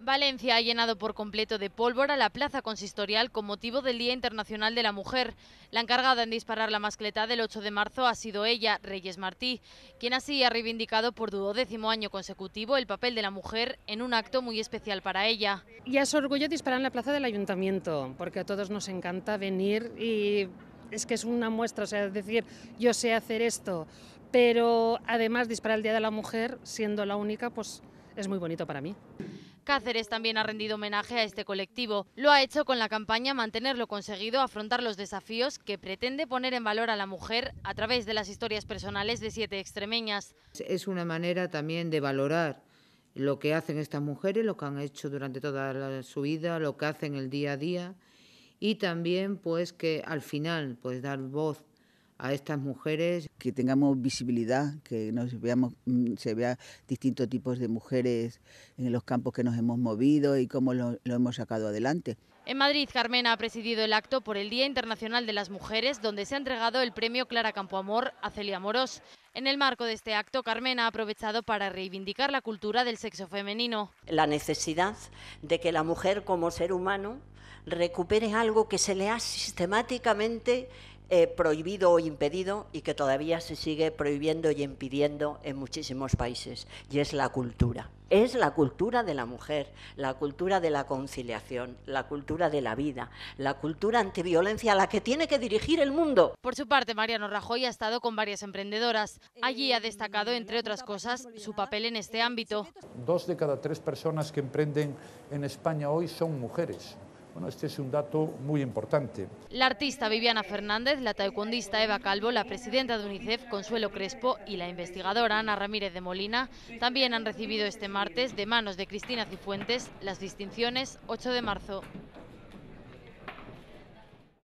Valencia ha llenado por completo de pólvora la plaza consistorial con motivo del Día Internacional de la Mujer. La encargada en disparar la mascleta del 8 de marzo ha sido ella, Reyes Martí, quien así ha reivindicado por duodécimo año consecutivo el papel de la mujer en un acto muy especial para ella. Y su orgullo disparar en la plaza del ayuntamiento, porque a todos nos encanta venir y es que es una muestra, o sea, es decir, yo sé hacer esto, pero además disparar el Día de la Mujer siendo la única, pues es muy bonito para mí. Cáceres también ha rendido homenaje a este colectivo. Lo ha hecho con la campaña Mantenerlo conseguido, afrontar los desafíos, que pretende poner en valor a la mujer a través de las historias personales de siete extremeñas. Es una manera también de valorar lo que hacen estas mujeres, lo que han hecho durante toda su vida, lo que hacen el día a día y también pues que al final pues dar voz a estas mujeres. Que tengamos visibilidad, que nos veamos, mm, se vea distintos tipos de mujeres en los campos que nos hemos movido y cómo lo, lo hemos sacado adelante. En Madrid, Carmena ha presidido el acto por el Día Internacional de las Mujeres, donde se ha entregado el premio Clara Campoamor a Celia Morós. En el marco de este acto, Carmena ha aprovechado para reivindicar la cultura del sexo femenino. La necesidad de que la mujer como ser humano recupere algo que se le ha sistemáticamente eh, prohibido o impedido y que todavía se sigue prohibiendo y impidiendo en muchísimos países, y es la cultura. Es la cultura de la mujer, la cultura de la conciliación, la cultura de la vida, la cultura antiviolencia a la que tiene que dirigir el mundo. Por su parte, Mariano Rajoy ha estado con varias emprendedoras. Allí ha destacado, entre otras cosas, su papel en este ámbito. Dos de cada tres personas que emprenden en España hoy son mujeres este es un dato muy importante. La artista Viviana Fernández, la taekwondista Eva Calvo, la presidenta de UNICEF Consuelo Crespo y la investigadora Ana Ramírez de Molina también han recibido este martes de manos de Cristina Cifuentes las distinciones 8 de marzo.